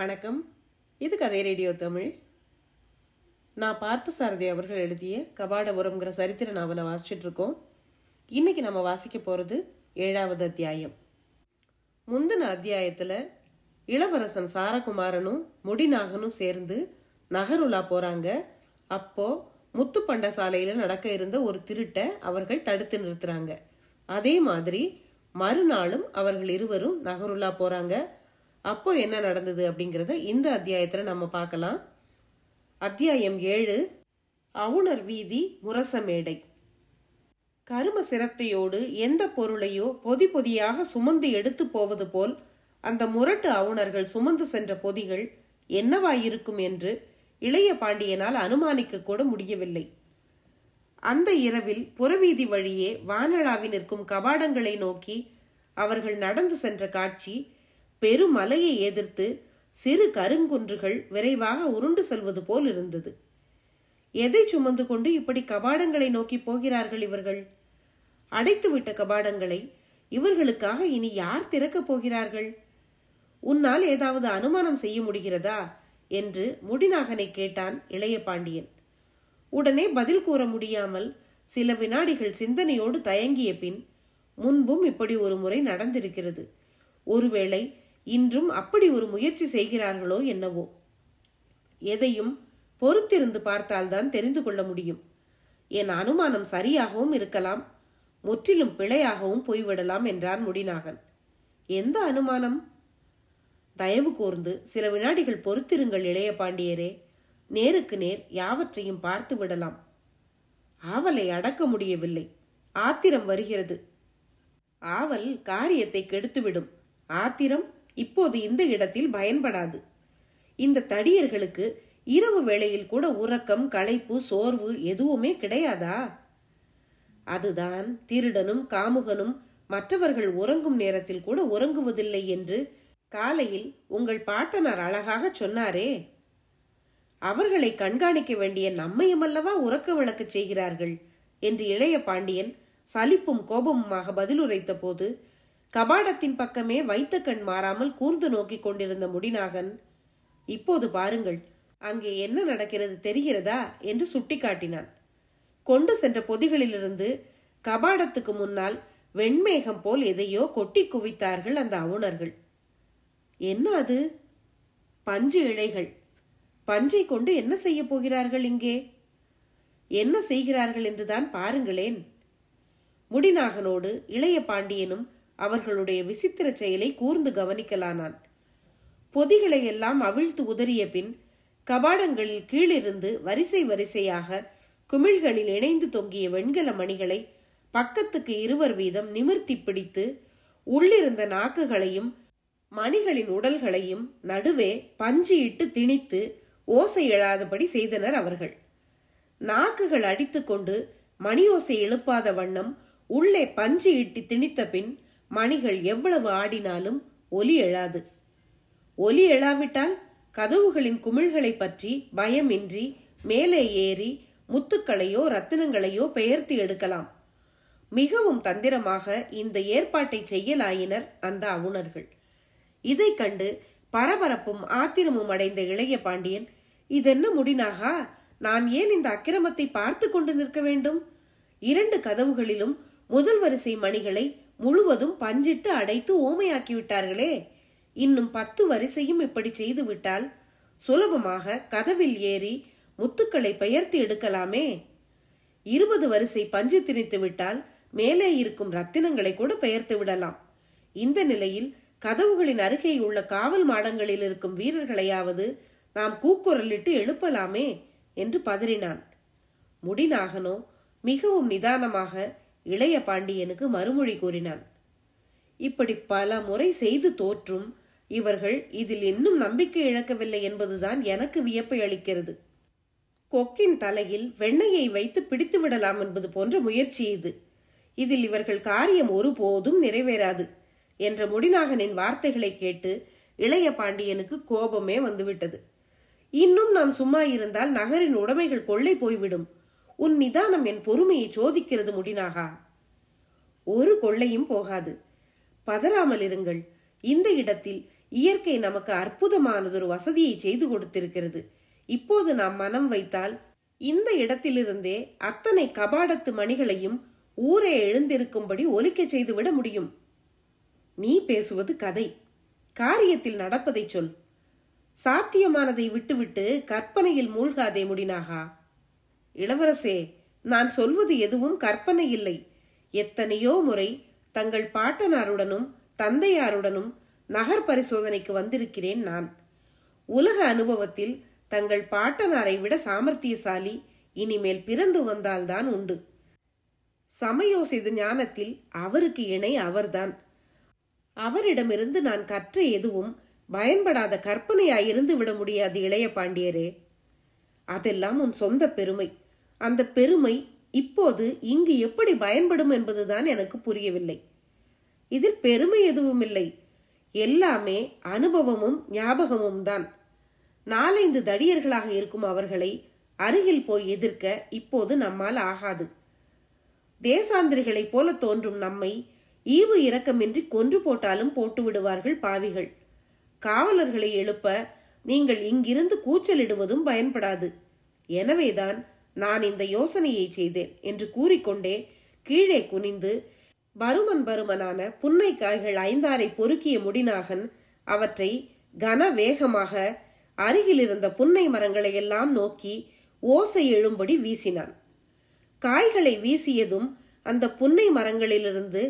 வணக்கம் இது கதை ரேடியோ தமிழ் நான் பார்த்த சாரதி அவர்கள் எழுதிய கபாடபுரம்ங்கிற சரித்திர நாவலை இருக்கோம் இன்றைக்கி நம்ம வாசிக்க போகிறது ஏழாவது அத்தியாயம் முந்தின அத்தியாயத்தில் இளவரசன் சாரகுமாரனும் முடிநாகனும் சேர்ந்து நகருலா போகிறாங்க அப்போது முத்துப்பண்ட சாலையில் நடக்க இருந்த ஒரு திருட்டை அவர்கள் தடுத்து நிறுத்துறாங்க அதே மாதிரி மறுநாளும் அவர்கள் இருவரும் நகருலா போகிறாங்க அப்போ என்ன நடந்தது அப்படிங்கிறத இந்த அத்தியாயத்தில் நம்ம பார்க்கலாம் அத்தியாயம் ஏழு அவுணர் வீதி முரசமேடை கரும சிரத்தையோடு எந்த பொருளையோ பொதி பொதியாக சுமந்து எடுத்து போவது போல் அந்த முரட்டு அவுணர்கள் சுமந்து சென்ற பொதிகள் என்னவாயிருக்கும் என்று இளைய பாண்டியனால் அனுமானிக்க கூட முடியவில்லை அந்த இரவில் புறவீதி வழியே வானளாவி நிற்கும் கபாடங்களை நோக்கி அவர்கள் நடந்து சென்ற காட்சி பெருமலையை எதிர்த்து சிறு கருங்குன்றுகள் விரைவாக உருண்டு செல்வது போல் இருந்தது எதை சுமந்து கொண்டு இப்படி கபாடங்களை நோக்கி போகிறார்கள் இவர்கள் அடைத்துவிட்ட கபாடங்களை இவர்களுக்காக இனி யார் திறக்கப் போகிறார்கள் உன்னால் ஏதாவது அனுமானம் செய்ய முடிகிறதா என்று முடிநாகனை கேட்டான் இளைய பாண்டியன் உடனே பதில் கூற முடியாமல் சில வினாடிகள் சிந்தனையோடு தயங்கிய பின் முன்பும் இப்படி ஒரு முறை நடந்திருக்கிறது ஒருவேளை இன்றும் அப்படி ஒரு முயற்சி செய்கிறார்களோ என்னவோ எதையும் பொறுத்திருந்து பார்த்தால்தான் தெரிந்து கொள்ள முடியும் என் அனுமானம் சரியாகவும் இருக்கலாம் முற்றிலும் பிழையாகவும் போய்விடலாம் என்றான் முடிநாகன் எந்த அனுமானம் தயவு கூர்ந்து சில வினாடிகள் பொறுத்திருங்கள் இளைய பாண்டியரே நேருக்கு நேர் யாவற்றையும் பார்த்து விடலாம் ஆவலை அடக்க முடியவில்லை ஆத்திரம் வருகிறது ஆவல் காரியத்தை கெடுத்துவிடும் ஆத்திரம் இப்போது இந்த இடத்தில் பயன்படாது இந்த தடியர்களுக்கு இரவு வேளையில் கூட உறக்கம் களைப்பு சோர்வு எதுவுமே கிடையாதா அதுதான் திருடனும் காமுகனும் மற்றவர்கள் உறங்கும் நேரத்தில் கூட உறங்குவதில்லை என்று காலையில் உங்கள் பாட்டனார் அழகாக சொன்னாரே அவர்களை கண்காணிக்க வேண்டிய நம்மையும் அல்லவா உறக்க விளக்கு செய்கிறார்கள் என்று இளைய பாண்டியன் சலிப்பும் கோபமுமாக பதிலுரைத்த போது கபாடத்தின் பக்கமே வைத்த கண் மாறாமல் கூர்ந்து நோக்கிக் கொண்டிருந்த முடிநாகன் இப்போது பாருங்கள் அங்கே என்ன நடக்கிறது தெரிகிறதா என்று சுட்டிக்காட்டினான் கொண்டு சென்ற பொதிகளிலிருந்து கபாடத்துக்கு முன்னால் வெண்மேகம் போல் எதையோ கொட்டி குவித்தார்கள் அந்த அவுணர்கள் என்ன அது பஞ்சு இழைகள் பஞ்சை கொண்டு என்ன செய்ய போகிறார்கள் இங்கே என்ன செய்கிறார்கள் என்றுதான் பாருங்களேன் முடிநாகனோடு இளைய பாண்டியனும் அவர்களுடைய விசித்திர செயலை கூர்ந்து கவனிக்கலானான் பொதிகளை எல்லாம் அவிழ்த்து உதறிய பின் கபாடங்களில் கீழிருந்து வரிசை வரிசையாக குமிழ்களில் இணைந்து தொங்கிய வெண்கல மணிகளை பக்கத்துக்கு இருவர் வீதம் நிமிர்த்தி பிடித்து உள்ளிருந்த நாக்குகளையும் மணிகளின் உடல்களையும் நடுவே பஞ்சு இட்டு திணித்து ஓசை எழாதபடி செய்தனர் அவர்கள் நாக்குகள் அடித்துக்கொண்டு மணியோசை எழுப்பாத வண்ணம் உள்ளே பஞ்சு இட்டு திணித்த பின் மணிகள் எவ்வளவு ஆடினாலும் ஒலி எழாது ஒலி எழாவிட்டால் கதவுகளின் குமிழ்களை பற்றி பயமின்றி மேலே ஏறி முத்துக்களையோ ரத்தினங்களையோ பெயர்த்து எடுக்கலாம் மிகவும் தந்திரமாக இந்த ஏற்பாட்டை செய்யலாயினர் அந்த அவுணர்கள் இதை கண்டு பரபரப்பும் ஆத்திரமும் அடைந்த இளைய பாண்டியன் இதென்ன முடினாகா நாம் ஏன் இந்த அக்கிரமத்தை பார்த்து கொண்டு நிற்க வேண்டும் இரண்டு கதவுகளிலும் முதல் வரிசை மணிகளை முழுவதும் பஞ்சிட்டு அடைத்து ஓமையாக்கி விட்டார்களே இன்னும் பத்து வரிசையும் இப்படி செய்து விட்டால் சுலபமாக கதவில் ஏறி முத்துக்களை பெயர்த்து எடுக்கலாமே இருபது வரிசை பஞ்சு திணித்து விட்டால் மேலே இருக்கும் ரத்தினங்களை கூட பெயர்த்து விடலாம் இந்த நிலையில் கதவுகளின் அருகே உள்ள காவல் மாடங்களில் இருக்கும் வீரர்களையாவது நாம் கூக்குரலிட்டு எழுப்பலாமே என்று பதறினான் முடிநாகனோ மிகவும் நிதானமாக இளைய பாண்டியனுக்கு மறுமொழி கூறினான் இப்படி பல முறை செய்து தோற்றும் இவர்கள் இதில் இன்னும் நம்பிக்கை இழக்கவில்லை என்பதுதான் எனக்கு வியப்பை அளிக்கிறது கொக்கின் தலையில் வெண்ணையை வைத்து பிடித்து விடலாம் என்பது போன்ற முயற்சி இது இதில் இவர்கள் காரியம் ஒருபோதும் நிறைவேறாது என்ற முடிநாகனின் வார்த்தைகளை கேட்டு இளைய பாண்டியனுக்கு கோபமே வந்துவிட்டது இன்னும் நாம் சும்மா இருந்தால் நகரின் உடைமைகள் கொள்ளை போய்விடும் உன் நிதானம் என் பொறுமையை சோதிக்கிறது முடினாகா ஒரு கொள்ளையும் போகாது பதறாமல் இருங்கள் இந்த இடத்தில் இயற்கை நமக்கு அற்புதமானதொரு வசதியை செய்து கொடுத்திருக்கிறது இப்போது நாம் மனம் வைத்தால் இந்த இடத்திலிருந்தே அத்தனை கபாடத்து மணிகளையும் ஊரே எழுந்திருக்கும்படி ஒலிக்க செய்துவிட முடியும் நீ பேசுவது கதை காரியத்தில் நடப்பதை சொல் சாத்தியமானதை விட்டுவிட்டு கற்பனையில் மூழ்காதே முடினாகா இளவரசே நான் சொல்வது எதுவும் கற்பனை இல்லை எத்தனையோ முறை தங்கள் பாட்டனாருடனும் தந்தையாருடனும் நகர் பரிசோதனைக்கு வந்திருக்கிறேன் நான் உலக அனுபவத்தில் தங்கள் பாட்டனாரை விட சாமர்த்தியசாலி இனிமேல் பிறந்து வந்தால்தான் உண்டு சமயோசித ஞானத்தில் அவருக்கு இணை அவர்தான் அவரிடமிருந்து நான் கற்ற எதுவும் பயன்படாத கற்பனையாயிருந்து விட முடியாது இளைய பாண்டியரே அதெல்லாம் உன் சொந்த பெருமை அந்த பெருமை இப்போது இங்கு எப்படி பயன்படும் என்பதுதான் எனக்கு புரியவில்லை இதில் பெருமை எதுவும் இல்லை எல்லாமே அனுபவமும் ஞாபகமும் தான் நாலைந்து தடியர்களாக இருக்கும் அவர்களை அருகில் போய் எதிர்க்க இப்போது நம்மால் ஆகாது தேசாந்திரிகளைப் போல தோன்றும் நம்மை ஈவு இரக்கமின்றி கொன்று போட்டாலும் போட்டு விடுவார்கள் பாவிகள் காவலர்களை எழுப்ப நீங்கள் இங்கிருந்து கூச்சலிடுவதும் பயன்படாது எனவேதான் நான் இந்த யோசனையை செய்தேன் என்று கூறிக்கொண்டே கீழே குனிந்து பருமன் பருமனான புன்னைக்காய்கள் ஐந்தாரை பொறுக்கிய முடிநாகன் அவற்றை கன வேகமாக அருகிலிருந்த புன்னை மரங்களை எல்லாம் நோக்கி ஓசை எழும்படி வீசினான் காய்களை வீசியதும் அந்த புன்னை மரங்களிலிருந்து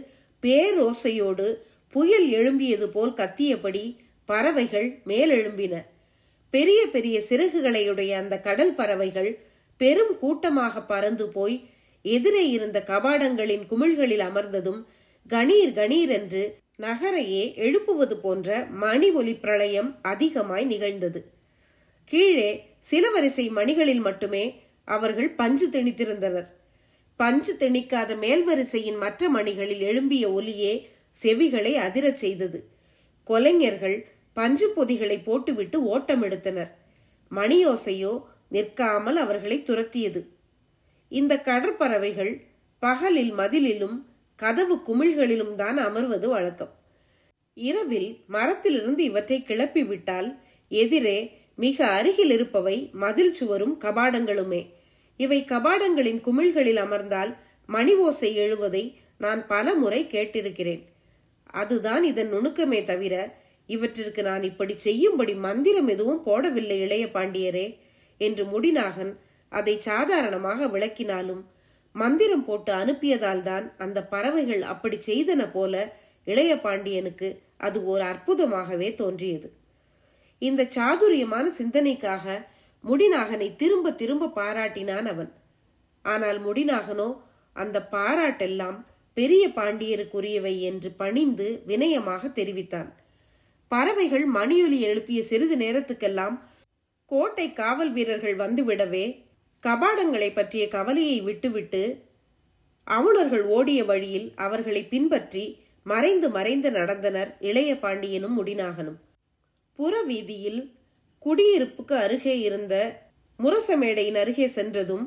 பேரோசையோடு புயல் எழும்பியது போல் கத்தியபடி பறவைகள் மேலெழும்பின பெரிய பெரிய சிறகுகளையுடைய அந்த கடல் பறவைகள் பெரும் கூட்டமாக பறந்து போய் எதிரே இருந்த கபாடங்களின் குமிழ்களில் அமர்ந்ததும் கணீர் கணீர் என்று நகரையே எழுப்புவது போன்ற மணி ஒலி பிரளயம் அதிகமாய் நிகழ்ந்தது கீழே சில வரிசை மணிகளில் மட்டுமே அவர்கள் பஞ்சு திணித்திருந்தனர் பஞ்சு திணிக்காத மேல் வரிசையின் மற்ற மணிகளில் எழும்பிய ஒலியே செவிகளை அதிரச் செய்தது கொலைஞர்கள் பஞ்சு பொதிகளை போட்டுவிட்டு ஓட்டம் எடுத்தனர் மணியோசையோ நிற்காமல் அவர்களை துரத்தியது இந்த கடற்பறவைகள் பகலில் மதிலிலும் கதவு குமிழ்களிலும் தான் அமர்வது வழக்கம் இரவில் மரத்திலிருந்து இவற்றை கிளப்பி விட்டால் எதிரே மிக அருகில் இருப்பவை மதில் சுவரும் கபாடங்களுமே இவை கபாடங்களின் குமிழ்களில் அமர்ந்தால் மணி ஓசை எழுவதை நான் பல முறை கேட்டிருக்கிறேன் அதுதான் இதன் நுணுக்கமே தவிர இவற்றிற்கு நான் இப்படி செய்யும்படி மந்திரம் எதுவும் போடவில்லை இளைய பாண்டியரே என்று முடிநாகன் அதை சாதாரணமாக விளக்கினாலும் மந்திரம் போட்டு அனுப்பியதால் தான் அந்த பறவைகள் அப்படி செய்தன போல இளைய பாண்டியனுக்கு அது ஒரு அற்புதமாகவே தோன்றியது இந்த சாதுரியமான சிந்தனைக்காக முடிநாகனை திரும்ப திரும்ப பாராட்டினான் அவன் ஆனால் முடிநாகனோ அந்த பாராட்டெல்லாம் பெரிய பாண்டியருக்குரியவை என்று பணிந்து வினயமாக தெரிவித்தான் பறவைகள் மணியொலி எழுப்பிய சிறிது நேரத்துக்கெல்லாம் கோட்டை காவல் வீரர்கள் வந்துவிடவே கபாடங்களை பற்றிய கவலையை விட்டுவிட்டு அவுணர்கள் ஓடிய வழியில் அவர்களை பின்பற்றி மறைந்து மறைந்து நடந்தனர் இளைய பாண்டியனும் முடிநாகனும் புற வீதியில் குடியிருப்புக்கு அருகே இருந்த முரசமேடையின் அருகே சென்றதும்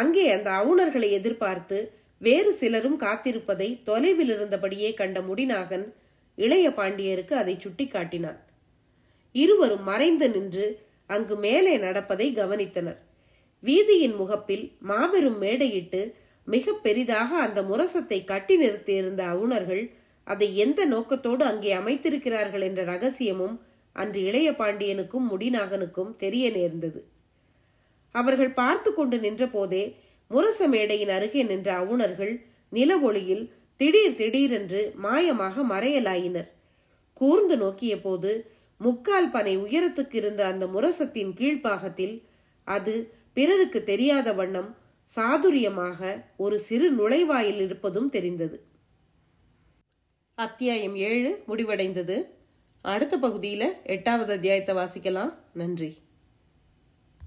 அங்கே அந்த அவுணர்களை எதிர்பார்த்து வேறு சிலரும் காத்திருப்பதை தொலைவில் இருந்தபடியே கண்ட முடிநாகன் இளைய பாண்டியருக்கு அதை சுட்டிக்காட்டினான் இருவரும் மறைந்து நின்று அங்கு மேலே நடப்பதை கவனித்தனர் வீதியின் முகப்பில் மாபெரும் மேடையிட்டு மிக பெரிதாக அந்த முரசத்தை கட்டி நிறுத்தியிருந்த அவுணர்கள் அதை எந்த நோக்கத்தோடு அங்கே அமைத்திருக்கிறார்கள் என்ற ரகசியமும் அன்று இளைய பாண்டியனுக்கும் முடிநாகனுக்கும் தெரிய நேர்ந்தது அவர்கள் பார்த்து கொண்டு நின்றபோதே முரச மேடையின் அருகே நின்ற அவுணர்கள் நில ஒளியில் திடீர் திடீரென்று மாயமாக மறையலாயினர் கூர்ந்து நோக்கிய போது முக்கால் பனை உயரத்துக்கு இருந்த அந்த முரசத்தின் கீழ்ப்பாகத்தில் அது பிறருக்கு தெரியாத வண்ணம் சாதுரியமாக ஒரு சிறு நுழைவாயில் இருப்பதும் தெரிந்தது அத்தியாயம் ஏழு முடிவடைந்தது அடுத்த பகுதியில் எட்டாவது அத்தியாயத்தை வாசிக்கலாம் நன்றி